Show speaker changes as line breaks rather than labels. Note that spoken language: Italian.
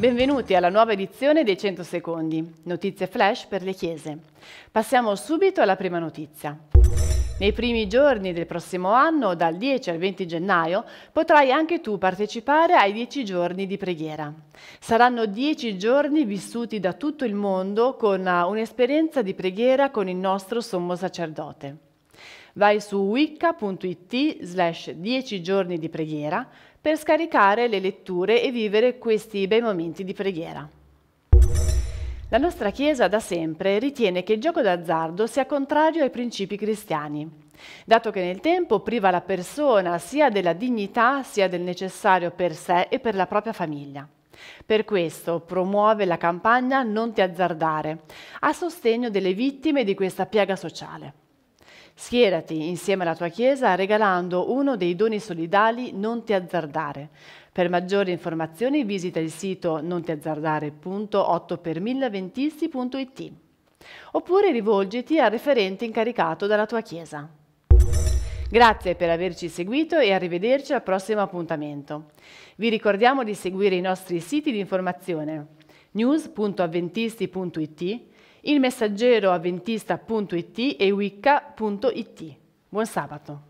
Benvenuti alla nuova edizione dei 100 secondi, notizie flash per le chiese. Passiamo subito alla prima notizia. Nei primi giorni del prossimo anno, dal 10 al 20 gennaio, potrai anche tu partecipare ai 10 giorni di preghiera. Saranno 10 giorni vissuti da tutto il mondo con eh, un'esperienza di preghiera con il nostro sommo sacerdote. Vai su wicca.it slash 10 giorni di preghiera per scaricare le letture e vivere questi bei momenti di preghiera. La nostra Chiesa da sempre ritiene che il gioco d'azzardo sia contrario ai principi cristiani, dato che nel tempo priva la persona sia della dignità sia del necessario per sé e per la propria famiglia. Per questo promuove la campagna Non ti azzardare, a sostegno delle vittime di questa piaga sociale. Schierati insieme alla tua Chiesa regalando uno dei doni solidali Non ti azzardare. Per maggiori informazioni visita il sito nontiazzardare.8per1020.it oppure rivolgiti al referente incaricato dalla tua Chiesa. Grazie per averci seguito e arrivederci al prossimo appuntamento. Vi ricordiamo di seguire i nostri siti di informazione news.avventisti.it il messaggero avventista.it e wicca.it. Buon sabato!